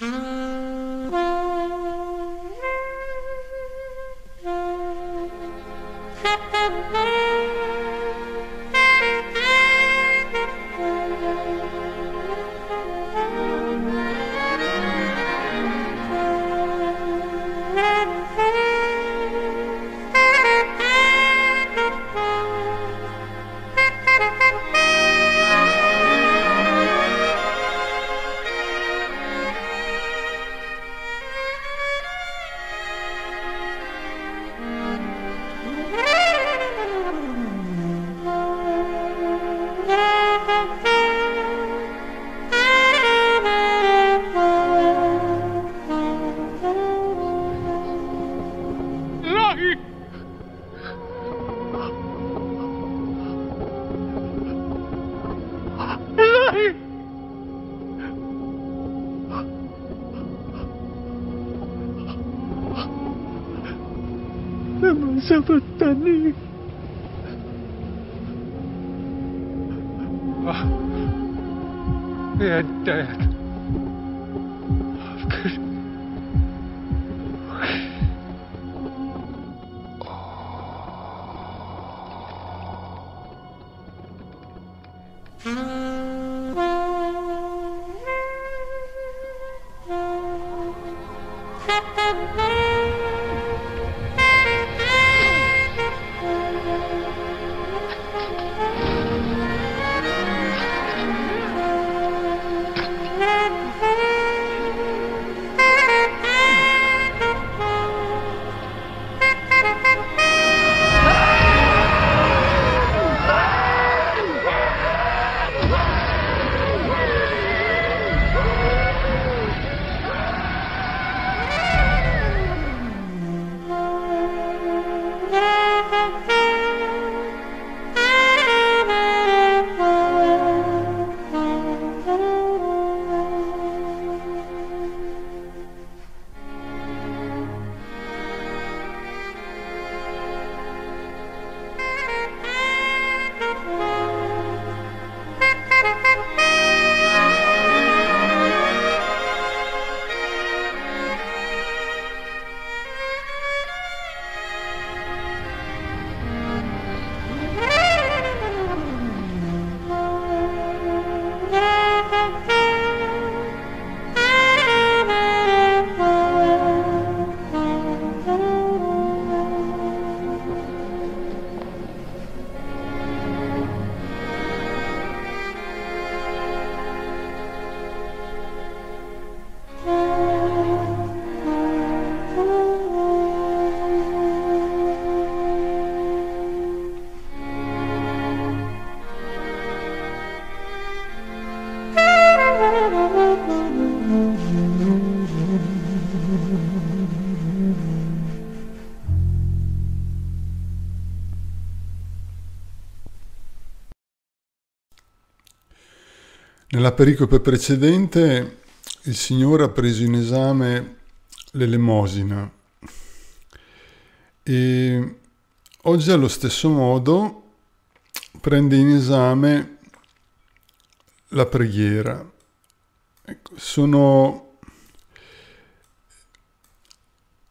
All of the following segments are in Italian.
Mm-hmm. Nella pericope precedente il Signore ha preso in esame l'elemosina e oggi allo stesso modo prende in esame la preghiera. Ecco, sono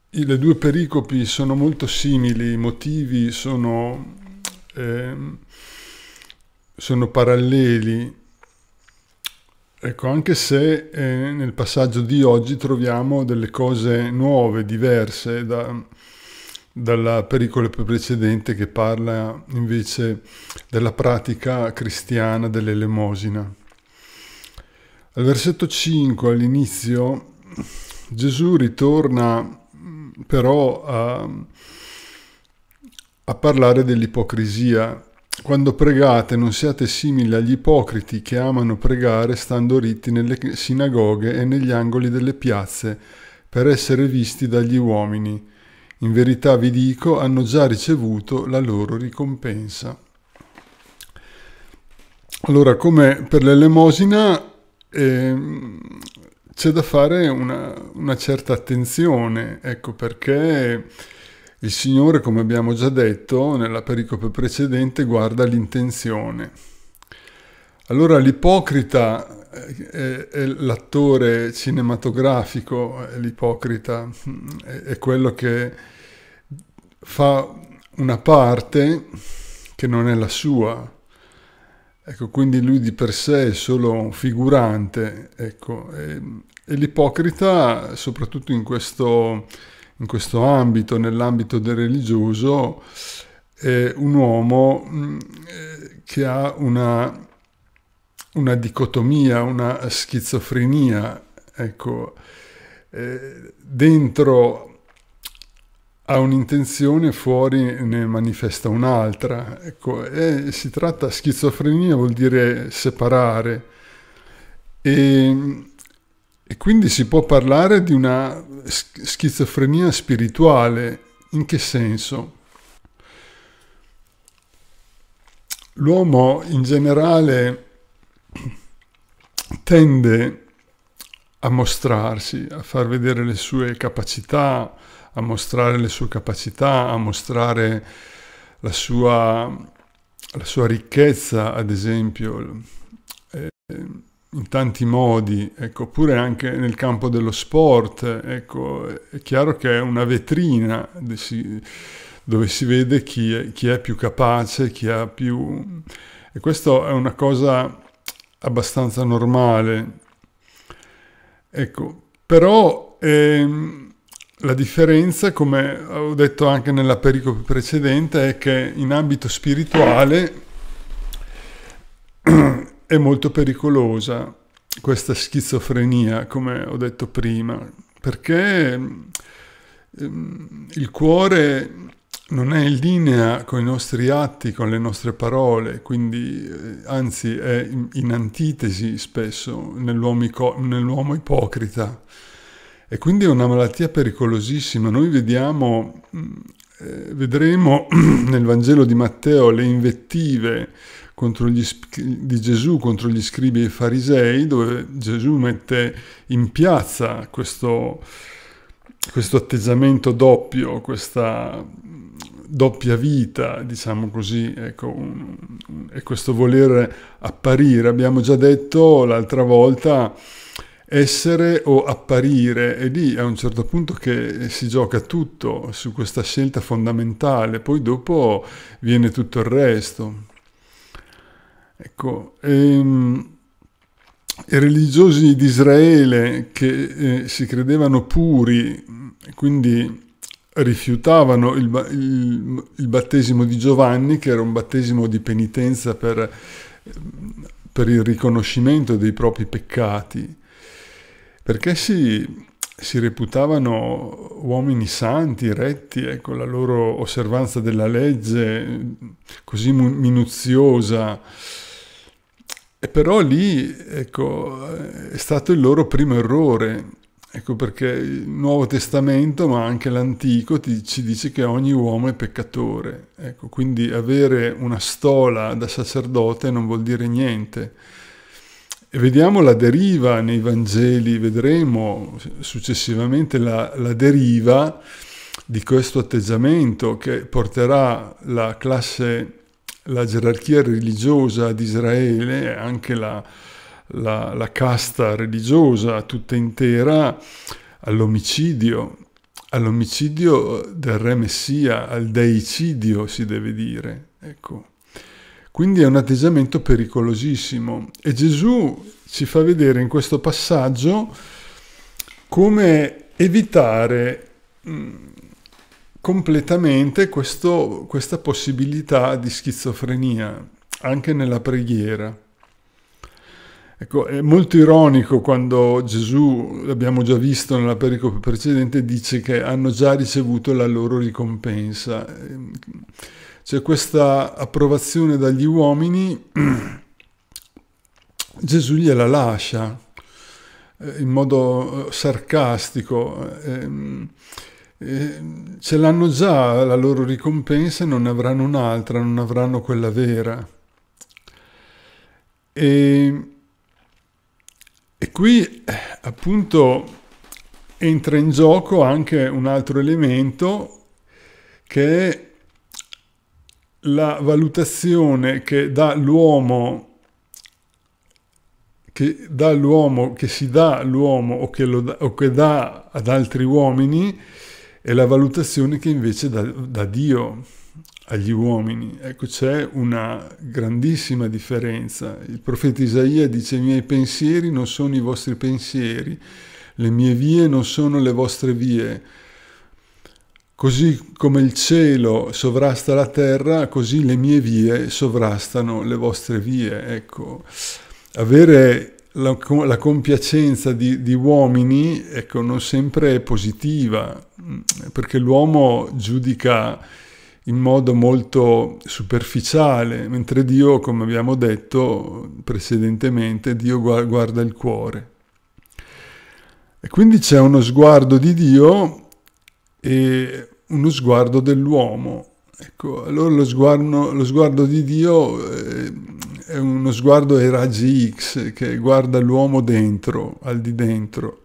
le due pericopi sono molto simili, i motivi sono, eh, sono paralleli Ecco, anche se eh, nel passaggio di oggi troviamo delle cose nuove, diverse da, dalla pericola precedente che parla invece della pratica cristiana dell'elemosina. Al versetto 5 all'inizio Gesù ritorna mm, però a, a parlare dell'ipocrisia quando pregate non siate simili agli ipocriti che amano pregare stando ritti nelle sinagoghe e negli angoli delle piazze per essere visti dagli uomini. In verità vi dico, hanno già ricevuto la loro ricompensa. Allora, come per l'elemosina, ehm, c'è da fare una, una certa attenzione, ecco perché il Signore, come abbiamo già detto nella pericope precedente, guarda l'intenzione. Allora l'ipocrita eh, è, è l'attore cinematografico, eh, l'ipocrita mm, è quello che fa una parte che non è la sua. Ecco, quindi lui di per sé è solo un figurante, ecco, e, e l'ipocrita, soprattutto in questo in questo ambito, nell'ambito del religioso, è un uomo mm, eh, che ha una, una dicotomia, una schizofrenia, ecco, eh, dentro ha un'intenzione, fuori ne manifesta un'altra. Ecco, e si tratta, schizofrenia vuol dire separare. E mm, e quindi si può parlare di una schizofrenia spirituale. In che senso? L'uomo in generale tende a mostrarsi, a far vedere le sue capacità, a mostrare le sue capacità, a mostrare la sua, la sua ricchezza, ad esempio. Eh, in tanti modi, ecco, oppure anche nel campo dello sport, ecco, è chiaro che è una vetrina dove si vede chi è, chi è più capace, chi ha più... E questo è una cosa abbastanza normale. Ecco, però ehm, la differenza, come ho detto anche nella pericope precedente, è che in ambito spirituale è molto pericolosa questa schizofrenia, come ho detto prima, perché ehm, il cuore non è in linea con i nostri atti, con le nostre parole, quindi eh, anzi è in antitesi spesso nell'uomo ipocrita. E quindi è una malattia pericolosissima. Noi vediamo, mm, eh, vedremo nel Vangelo di Matteo le invettive gli, di Gesù contro gli scribi e i farisei, dove Gesù mette in piazza questo, questo atteggiamento doppio, questa doppia vita, diciamo così, ecco, un, un, e questo voler apparire. Abbiamo già detto l'altra volta essere o apparire e lì a un certo punto che si gioca tutto su questa scelta fondamentale, poi dopo viene tutto il resto. Ecco, ehm, i religiosi di Israele che eh, si credevano puri, quindi rifiutavano il, il, il, battesimo di Giovanni, che era un battesimo di penitenza per, per il riconoscimento dei propri peccati, perché si, si, reputavano uomini santi, retti, ecco, la loro osservanza della legge così minuziosa e però lì ecco, è stato il loro primo errore, ecco perché il Nuovo Testamento, ma anche l'Antico, ti, ci dice che ogni uomo è peccatore. Ecco, quindi avere una stola da sacerdote non vuol dire niente. E vediamo la deriva nei Vangeli, vedremo successivamente la, la deriva di questo atteggiamento che porterà la classe la gerarchia religiosa di Israele, anche la, la, la casta religiosa tutta intera, all'omicidio, all'omicidio del re Messia, al deicidio si deve dire. Ecco. Quindi è un atteggiamento pericolosissimo e Gesù ci fa vedere in questo passaggio come evitare completamente questo, questa possibilità di schizofrenia anche nella preghiera. Ecco, è molto ironico quando Gesù, l'abbiamo già visto nella pericope precedente, dice che hanno già ricevuto la loro ricompensa. C'è questa approvazione dagli uomini, Gesù gliela lascia eh, in modo eh, sarcastico. Ehm, eh, ce l'hanno già la loro ricompensa e non ne avranno un'altra, non avranno quella vera. E, e qui appunto entra in gioco anche un altro elemento che è la valutazione che dà l'uomo che dà l'uomo che si dà l'uomo o, o che dà ad altri uomini è la valutazione che invece dà, da Dio agli uomini. Ecco, c'è una grandissima differenza. Il profeta Isaia dice i miei pensieri non sono i vostri pensieri, le mie vie non sono le vostre vie. Così come il cielo sovrasta la terra, così le mie vie sovrastano le vostre vie. Ecco, avere la, la compiacenza di, di, uomini ecco, non sempre è positiva, mm, perché l'uomo giudica in modo molto superficiale, mentre Dio, come abbiamo detto precedentemente, Dio guarda il cuore. E quindi c'è uno sguardo di Dio e uno sguardo dell'uomo. Ecco, allora lo sguardo, lo sguardo di Dio eh, è uno sguardo ai raggi X che guarda l'uomo dentro, al di dentro.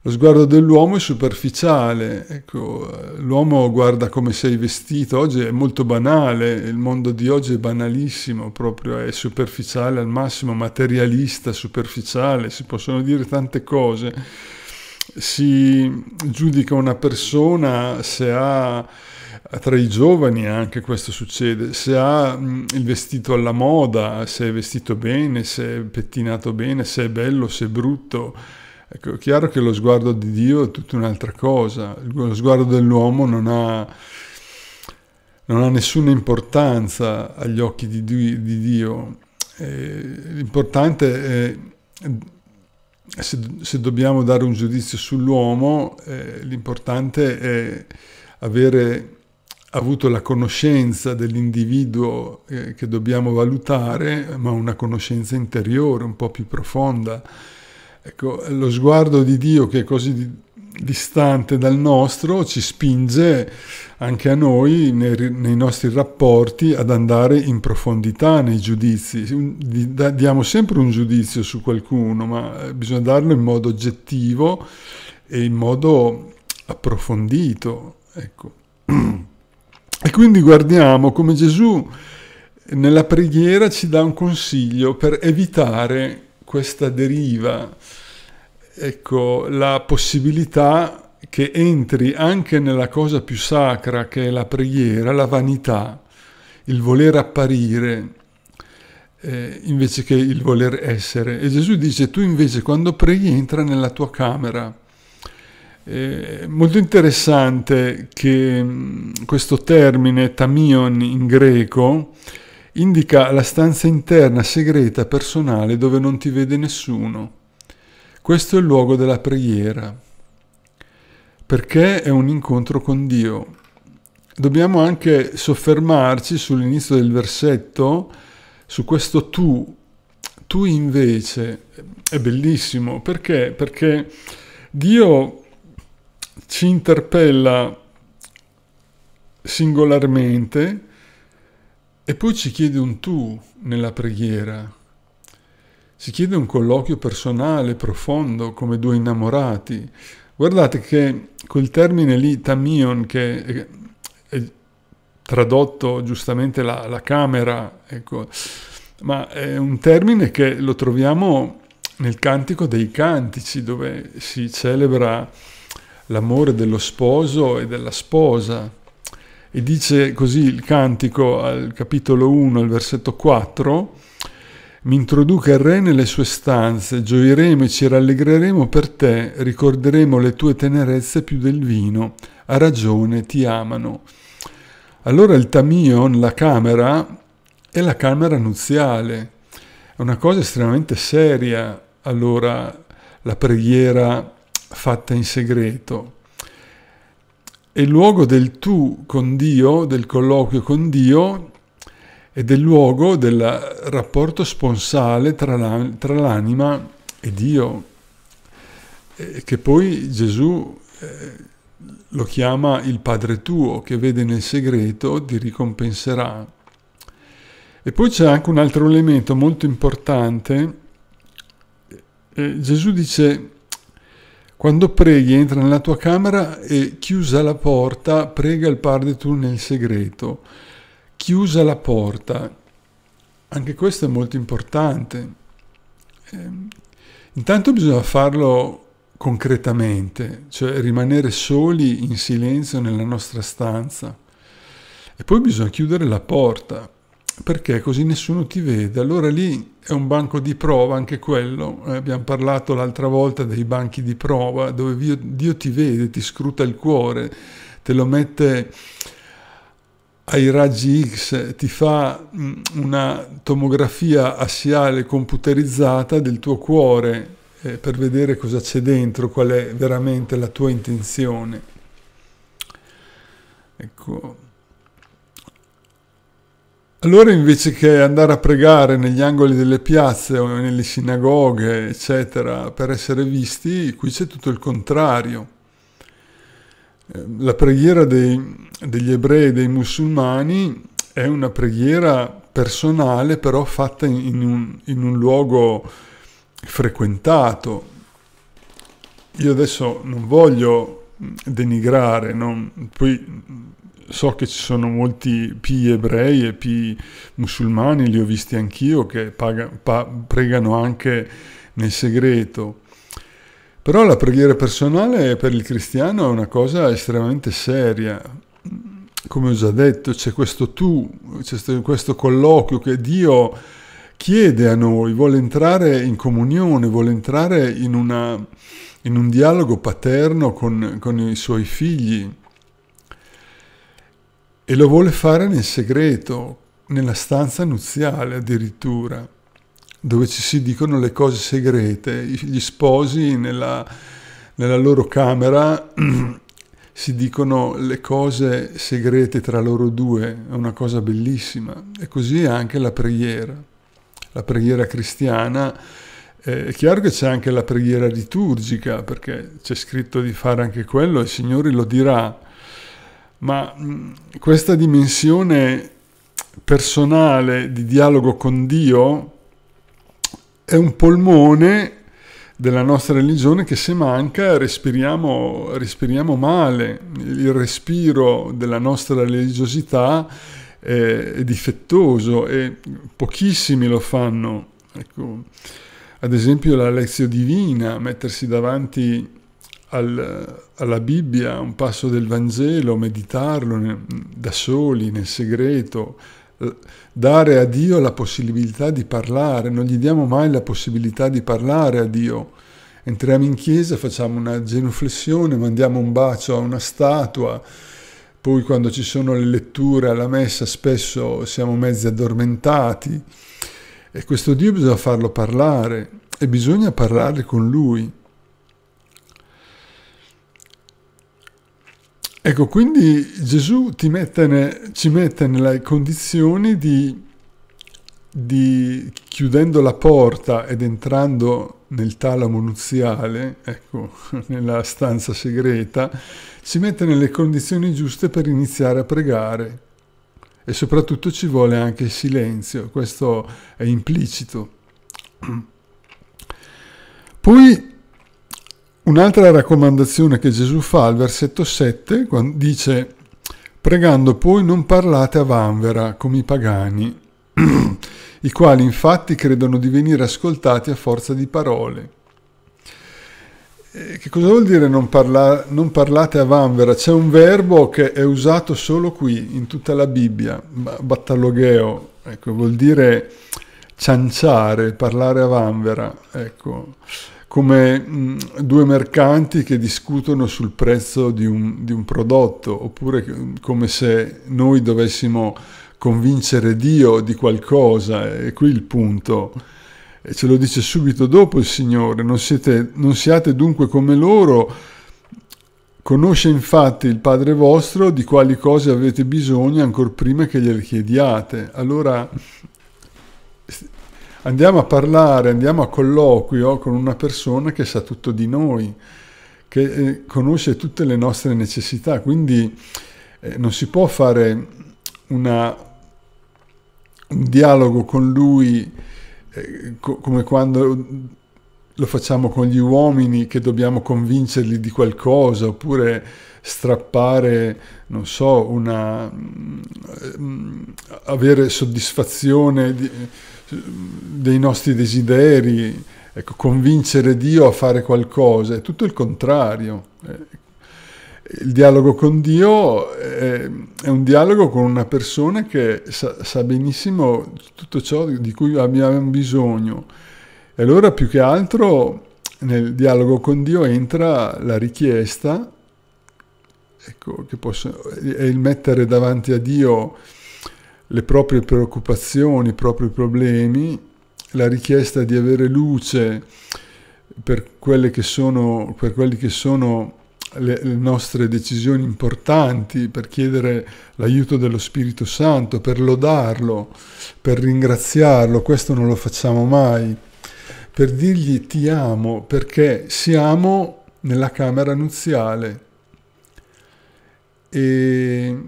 Lo sguardo dell'uomo è superficiale, ecco, l'uomo guarda come sei vestito, oggi è molto banale, il mondo di oggi è banalissimo, proprio è superficiale al massimo, materialista, superficiale, si possono dire tante cose. Si giudica una persona se ha tra i giovani anche questo succede, se ha il vestito alla moda, se è vestito bene, se è pettinato bene, se è bello, se è brutto. Ecco, è chiaro che lo sguardo di Dio è tutta un'altra cosa, lo sguardo dell'uomo non ha, non ha nessuna importanza agli occhi di, di, di Dio. Eh, l'importante è se, se, dobbiamo dare un giudizio sull'uomo, eh, l'importante è avere avuto la conoscenza dell'individuo eh, che dobbiamo valutare, ma una conoscenza interiore, un po' più profonda. Ecco, lo sguardo di Dio che è così di, distante dal nostro ci spinge anche a noi nei, nei, nostri rapporti ad andare in profondità nei giudizi. Diamo sempre un giudizio su qualcuno, ma eh, bisogna darlo in modo oggettivo e in modo approfondito. Ecco. E quindi guardiamo come Gesù nella preghiera ci dà un consiglio per evitare questa deriva, ecco, la possibilità che entri anche nella cosa più sacra che è la preghiera, la vanità, il voler apparire eh, invece che il voler essere. E Gesù dice, tu invece quando preghi entra nella tua camera eh, molto interessante che mm, questo termine tamion in greco indica la stanza interna segreta personale dove non ti vede nessuno. Questo è il luogo della preghiera, perché è un incontro con Dio. Dobbiamo anche soffermarci sull'inizio del versetto, su questo tu. Tu invece è bellissimo perché? Perché Dio ci interpella singolarmente e poi ci chiede un tu nella preghiera, ci chiede un colloquio personale, profondo, come due innamorati. Guardate che quel termine lì, tamion, che è, è tradotto giustamente la, la camera, ecco, ma è un termine che lo troviamo nel cantico dei cantici, dove si celebra l'amore dello sposo e della sposa. E dice così il cantico al capitolo 1, al versetto 4, mi introduca il Re nelle sue stanze, gioiremo e ci rallegreremo per te, ricorderemo le tue tenerezze più del vino, a ragione ti amano. Allora il tamion, la camera, è la camera nuziale. È una cosa estremamente seria, allora, la preghiera fatta in segreto. È il luogo del tu con Dio, del colloquio con Dio e del luogo del rapporto sponsale tra, la, tra l'anima e Dio, eh, che poi Gesù eh, lo chiama il Padre tuo, che vede nel segreto, ti ricompenserà. E poi c'è anche un altro elemento molto importante. Eh, Gesù dice quando preghi entra nella tua camera e chiusa la porta, prega il Padre tu nel segreto. Chiusa la porta, anche questo è molto importante. Eh, intanto bisogna farlo concretamente, cioè rimanere soli in silenzio nella nostra stanza. E poi bisogna chiudere la porta, perché così nessuno ti vede. Allora lì è un banco di prova anche quello. Eh, abbiamo parlato l'altra volta dei banchi di prova dove Dio, Dio, ti vede, ti scruta il cuore, te lo mette ai raggi X, ti fa mm, una tomografia assiale computerizzata del tuo cuore eh, per vedere cosa c'è dentro, qual è veramente la tua intenzione. Ecco, allora invece che andare a pregare negli angoli delle piazze o nelle sinagoghe, eccetera, per essere visti, qui c'è tutto il contrario. Eh, la preghiera dei, degli ebrei e dei musulmani è una preghiera personale, però fatta in un, in un luogo frequentato. Io adesso non voglio denigrare, non, poi so che ci sono molti P ebrei e P musulmani, li ho visti anch'io, che paga, pa, pregano anche nel segreto. Però la preghiera personale per il cristiano è una cosa estremamente seria. Come ho già detto, c'è questo tu, c'è questo colloquio che Dio chiede a noi, vuole entrare in comunione, vuole entrare in, una, in un dialogo paterno con, con i suoi figli e lo vuole fare nel segreto, nella stanza nuziale addirittura, dove ci si dicono le cose segrete, gli sposi nella, nella loro camera si dicono le cose segrete tra loro due, è una cosa bellissima. E così è anche la preghiera, la preghiera cristiana. Eh, è chiaro che c'è anche la preghiera liturgica, perché c'è scritto di fare anche quello, il Signore lo dirà, ma mh, mm, questa dimensione personale di dialogo con Dio è un polmone della nostra religione che se manca respiriamo, respiriamo male, il respiro della nostra religiosità è, è difettoso e pochissimi lo fanno. Ecco, ad esempio la lezione divina, mettersi davanti al, alla Bibbia, un passo del Vangelo, meditarlo ne, da soli, nel segreto, dare a Dio la possibilità di parlare, non gli diamo mai la possibilità di parlare a Dio. Entriamo in chiesa, facciamo una genuflessione, mandiamo un bacio a una statua, poi quando ci sono le letture alla messa spesso siamo mezzi addormentati e questo Dio bisogna farlo parlare e bisogna parlare con Lui. Ecco, quindi Gesù mette, ci mette nelle condizioni di, di, chiudendo la porta ed entrando nel talamo nuziale, ecco, nella stanza segreta, ci mette nelle condizioni giuste per iniziare a pregare e soprattutto ci vuole anche il silenzio, questo è implicito. Poi Un'altra raccomandazione che Gesù fa al versetto 7 dice Pregando poi non parlate a vanvera come i pagani, i quali infatti credono di venire ascoltati a forza di parole. Eh, che cosa vuol dire non, parla- non parlate a vanvera? C'è un verbo che è usato solo qui, in tutta la Bibbia, battalogheo, ecco, vuol dire cianciare, parlare a vanvera, ecco come mm, due mercanti che discutono sul prezzo di un, di un prodotto, oppure mm, come se noi dovessimo convincere Dio di qualcosa, è qui il punto. E ce lo dice subito dopo il Signore, non siete, non siate dunque come loro, conosce infatti il Padre vostro di quali cose avete bisogno ancora prima che gliele chiediate. Allora andiamo a parlare, andiamo a colloquio con una persona che sa tutto di noi, che eh, conosce tutte le nostre necessità, quindi eh, non si può fare una, un dialogo con lui eh, co come quando lo facciamo con gli uomini che dobbiamo convincerli di qualcosa oppure strappare, non so, una... Mh, mm, eh, mm, avere soddisfazione di, dei nostri desideri, ecco, convincere Dio a fare qualcosa, è tutto il contrario. Eh, il dialogo con Dio è, è un dialogo con una persona che sa, sa, benissimo tutto ciò di cui abbiamo bisogno. E allora più che altro nel dialogo con Dio entra la richiesta, ecco, posso, è il mettere davanti a Dio le proprie preoccupazioni, i propri problemi, la richiesta di avere luce per quelle che sono, quelle che sono le, le nostre decisioni importanti, per chiedere l'aiuto dello Spirito Santo, per lodarlo, per ringraziarlo, questo non lo facciamo mai, per dirgli ti amo perché siamo nella camera nuziale. E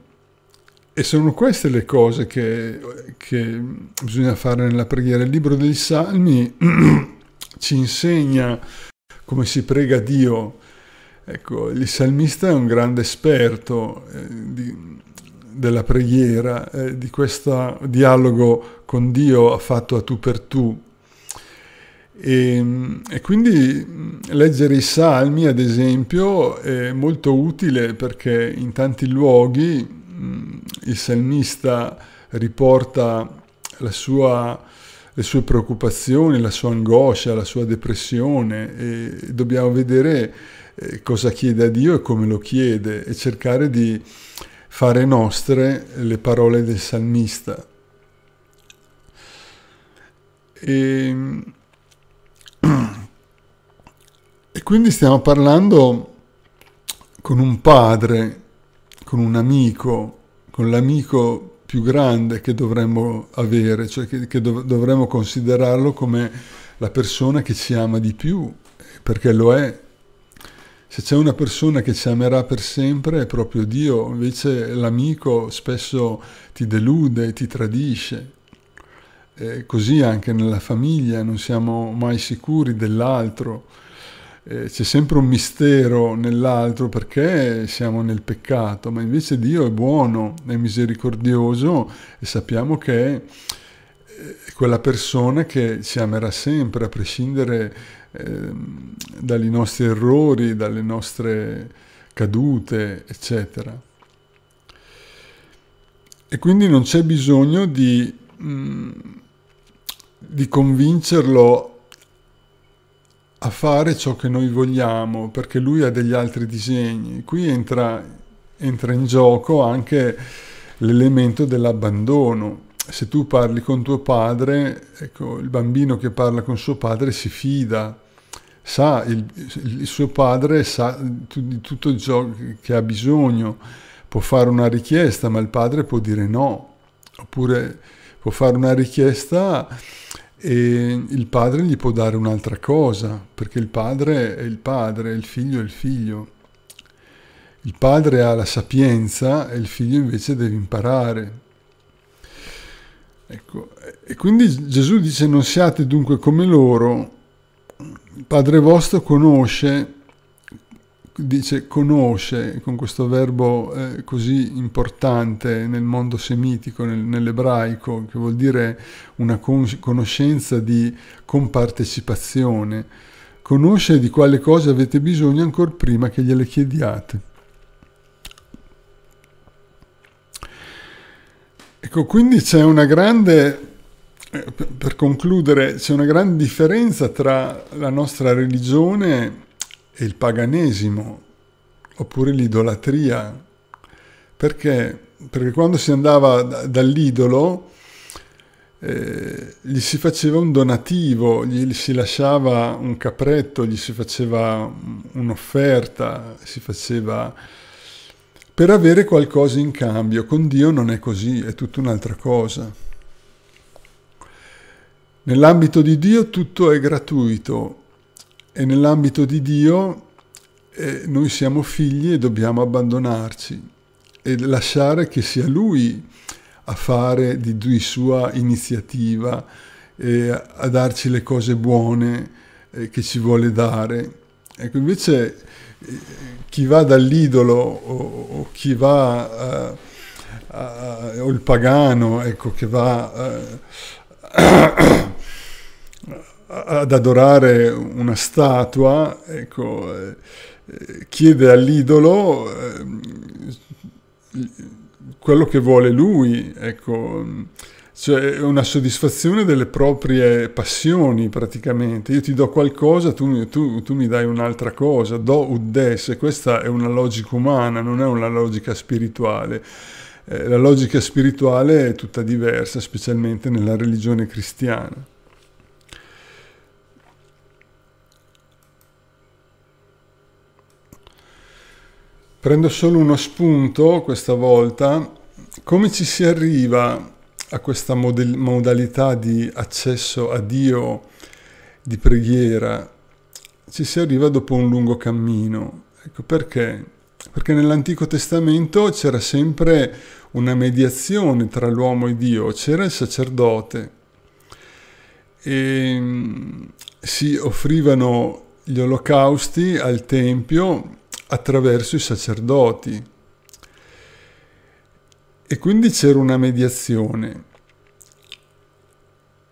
e sono queste le cose che, che bisogna fare nella preghiera. Il libro dei Salmi ci insegna come si prega Dio. Ecco, il salmista è un grande esperto eh, di, della preghiera, eh, di questo dialogo con Dio fatto a tu per tu. E, e quindi leggere i salmi, ad esempio, è molto utile perché in tanti luoghi il salmista riporta sua, le sue preoccupazioni, la sua angoscia, la sua depressione e dobbiamo vedere eh, cosa chiede a Dio e come lo chiede e cercare di fare nostre le parole del salmista. E, ehm, e quindi stiamo parlando con un padre con un amico, con l'amico più grande che dovremmo avere, cioè che, che dov dovremmo considerarlo come la persona che ci ama di più, perché lo è. Se c'è una persona che ci amerà per sempre è proprio Dio, invece l'amico spesso ti delude, ti tradisce. E così anche nella famiglia non siamo mai sicuri dell'altro eh, c'è sempre un mistero nell'altro perché siamo nel peccato, ma invece Dio è buono, è misericordioso e sappiamo che eh, è quella persona che ci amerà sempre, a prescindere eh, dai nostri errori, dalle nostre cadute, eccetera. E quindi non c'è bisogno di, mh, mm, di convincerlo a fare ciò che noi vogliamo, perché lui ha degli altri disegni. Qui entra, entra in gioco anche l'elemento dell'abbandono. Se tu parli con tuo padre, ecco, il bambino che parla con suo padre si fida, sa, il, il suo padre sa di tutto ciò che ha bisogno, può fare una richiesta, ma il padre può dire no, oppure può fare una richiesta e il padre gli può dare un'altra cosa, perché il padre è il padre, il figlio è il figlio. Il padre ha la sapienza e il figlio invece deve imparare. Ecco, e quindi Gesù dice non siate dunque come loro, il Padre vostro conosce dice conosce con questo verbo eh, così importante nel mondo semitico, nel, nell'ebraico, che vuol dire una con- conoscenza di compartecipazione. Conosce di quale cose avete bisogno ancora prima che gliele chiediate. Ecco, quindi c'è una grande eh, per concludere, c'è una grande differenza tra la nostra religione e il paganesimo, oppure l'idolatria. Perché? Perché quando si andava dall'idolo eh, gli si faceva un donativo, gli si lasciava un capretto, gli si faceva un'offerta, si faceva per avere qualcosa in cambio. Con Dio non è così, è tutta un'altra cosa. Nell'ambito di Dio tutto è gratuito, e nell'ambito di Dio eh, noi siamo figli e dobbiamo abbandonarci e lasciare che sia Lui a fare di, di sua iniziativa, e a darci le cose buone eh, che ci vuole dare. Ecco, invece eh, chi va dall'idolo o, o, chi va... Uh, Uh, o il pagano ecco, che va uh, ad adorare una statua, ecco, eh, chiede all'idolo ehm, quello che vuole lui, ecco, cioè una soddisfazione delle proprie passioni praticamente. Io ti do qualcosa, tu, tu, tu mi dai un'altra cosa, do uddesse, questa è una logica umana, non è una logica spirituale. Eh, la logica spirituale è tutta diversa, specialmente nella religione cristiana. Prendo solo uno spunto questa volta. Come ci si arriva a questa modalità di accesso a Dio, di preghiera? Ci si arriva dopo un lungo cammino. Ecco perché? Perché nell'Antico Testamento c'era sempre una mediazione tra l'uomo e Dio, c'era il sacerdote e ehm, si offrivano gli olocausti al Tempio attraverso i sacerdoti. E quindi c'era una mediazione.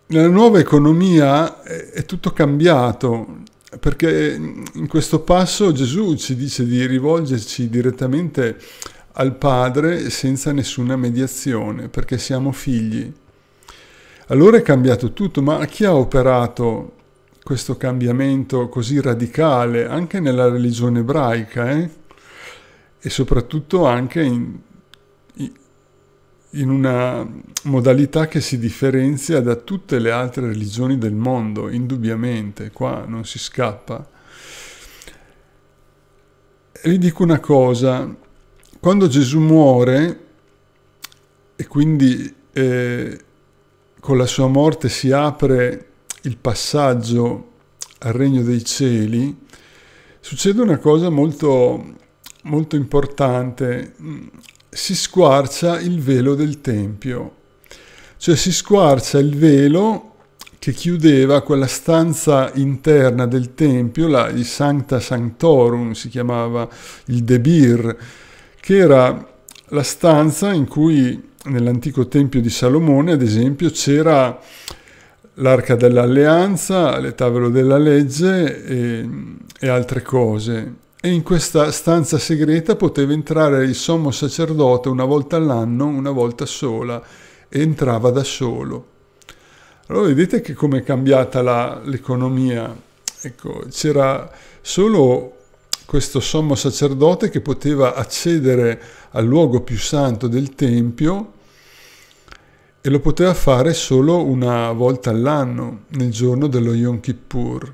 Nella nuova economia è tutto cambiato, perché in questo passo Gesù ci dice di rivolgerci direttamente al Padre senza nessuna mediazione, perché siamo figli. Allora è cambiato tutto, ma chi ha operato questo cambiamento così radicale anche nella religione ebraica eh? e soprattutto anche in, in una modalità che si differenzia da tutte le altre religioni del mondo, indubbiamente, qua non si scappa. E vi dico una cosa, quando Gesù muore e quindi eh, con la sua morte si apre il passaggio al regno dei cieli, succede una cosa molto, molto importante. Si squarcia il velo del Tempio, cioè si squarcia il velo che chiudeva quella stanza interna del Tempio, la, il Sancta Sanctorum si chiamava, il Debir, che era la stanza in cui nell'antico Tempio di Salomone, ad esempio, c'era l'Arca dell'Alleanza, le tavole della legge e, e altre cose. E in questa stanza segreta poteva entrare il sommo sacerdote una volta all'anno, una volta sola, e entrava da solo. Allora vedete che come è cambiata l'economia. Ecco, c'era solo questo sommo sacerdote che poteva accedere al luogo più santo del Tempio e lo poteva fare solo una volta all'anno, nel giorno dello Yom Kippur.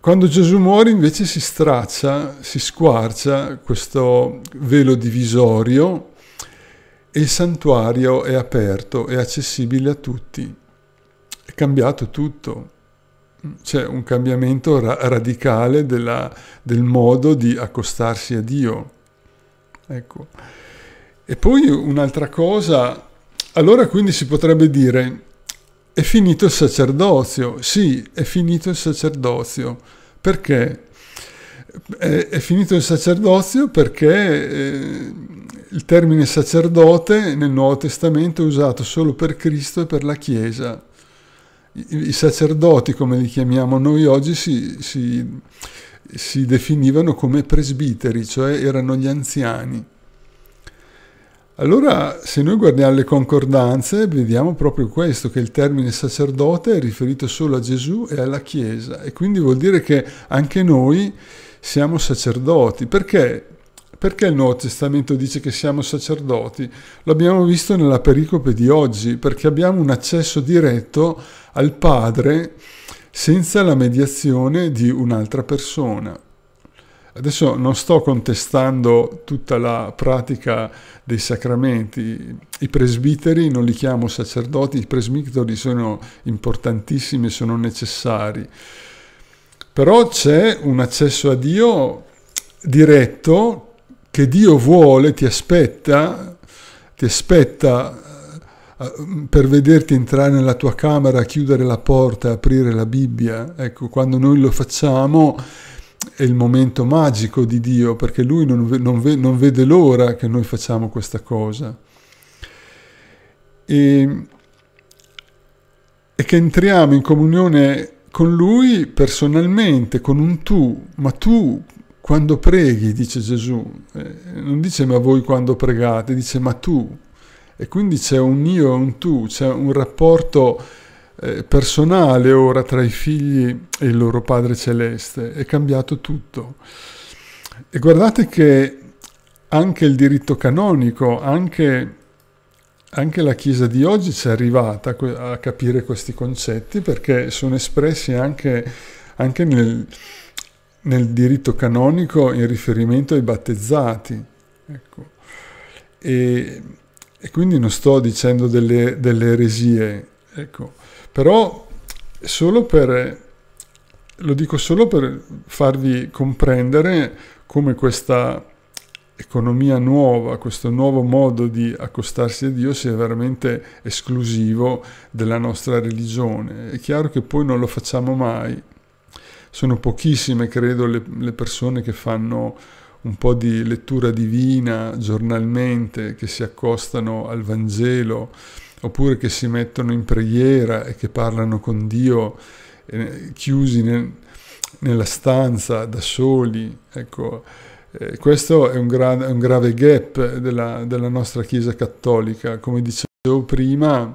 Quando Gesù muore invece si straccia, si squarcia questo velo divisorio e il santuario è aperto, è accessibile a tutti. È cambiato tutto. C'è un cambiamento ra- radicale della, del modo di accostarsi a Dio. Ecco. E poi un'altra cosa allora quindi si potrebbe dire, è finito il sacerdozio, sì, è finito il sacerdozio, perché? È, è finito il sacerdozio perché eh, il termine sacerdote nel Nuovo Testamento è usato solo per Cristo e per la Chiesa. I, i sacerdoti, come li chiamiamo noi oggi, si, si, si definivano come presbiteri, cioè erano gli anziani. Allora, se noi guardiamo le concordanze, vediamo proprio questo, che il termine sacerdote è riferito solo a Gesù e alla Chiesa, e quindi vuol dire che anche noi siamo sacerdoti. Perché? Perché il Nuovo Testamento dice che siamo sacerdoti? L'abbiamo visto nella pericope di oggi, perché abbiamo un accesso diretto al Padre senza la mediazione di un'altra persona. Adesso non sto contestando tutta la pratica dei sacramenti, i presbiteri non li chiamo sacerdoti, i presbiteri sono importantissimi, sono necessari, però c'è un accesso a Dio diretto che Dio vuole, ti aspetta, ti aspetta eh, per vederti entrare nella tua camera, chiudere la porta, aprire la Bibbia. Ecco, quando noi lo facciamo è il momento magico di Dio, perché Lui non, non, non vede l'ora che noi facciamo questa cosa. E, e che entriamo in comunione con Lui personalmente, con un tu, ma tu quando preghi, dice Gesù, eh, non dice ma voi quando pregate, dice ma tu. E quindi c'è un io e un tu, c'è un rapporto eh, personale ora tra i figli e il loro Padre Celeste, è cambiato tutto. E guardate che anche il diritto canonico, anche, anche la Chiesa di oggi ci è arrivata a capire questi concetti perché sono espressi anche, anche nel, nel diritto canonico in riferimento ai battezzati. Ecco. E, e, quindi non sto dicendo delle, delle eresie, ecco. Però solo per, lo dico solo per farvi comprendere come questa economia nuova, questo nuovo modo di accostarsi a Dio sia veramente esclusivo della nostra religione. È chiaro che poi non lo facciamo mai. Sono pochissime, credo, le, le persone che fanno un po' di lettura divina giornalmente, che si accostano al Vangelo, oppure che si mettono in preghiera e che parlano con Dio eh, chiusi nel, nella stanza da soli. Ecco, eh, questo è un, gra- un grave gap della, della, nostra Chiesa cattolica. Come dicevo prima,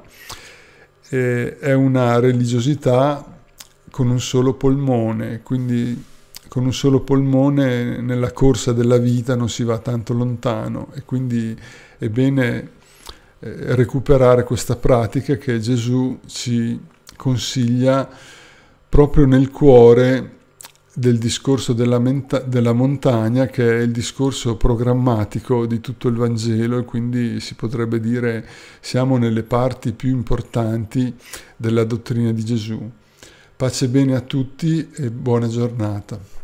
eh, è una religiosità con un solo polmone, quindi con un solo polmone nella corsa della vita non si va tanto lontano e quindi è bene eh, recuperare questa pratica che Gesù ci consiglia proprio nel cuore del discorso della, menta- della, montagna, che è il discorso programmatico di tutto il Vangelo, e quindi si potrebbe dire siamo nelle parti più importanti della dottrina di Gesù. Pace bene a tutti e buona giornata.